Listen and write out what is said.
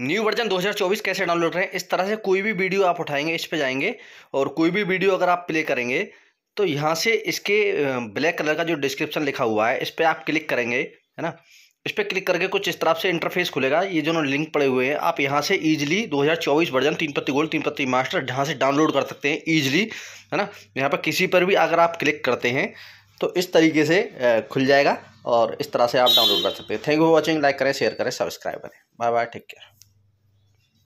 new version 2024 कैसे download करें इस तरह से कोई भी वीडियो आप उठाएंगे इस पर जाएंगे और कोई भी वीडियो अगर आप प्ले करेंगे तो यहाँ से इसके ब्लैक कलर का जो डिस्क्रिप्शन लिखा हुआ है इस पर आप क्लिक करेंगे है ना इस पर क्लिक करके कुछ इस तरह से इंटरफेस खुलेगा ये जो लिंक पड़े हुए हैं आप यहाँ से ईजिली दो वर्जन तीन पत्ती गोल्ड तीन पत्ती मास्टर जहाँ से डाउनलोड कर सकते हैं ईजिली है ना यहाँ पर किसी पर भी अगर आप क्लिक करते हैं तो इस तरीके से खुल जाएगा और इस तरह से आप डाउनलोड कर सकते हैं thank you for watching like करें शेयर करें सब्सक्राइब करें बाय बाय टेक केयर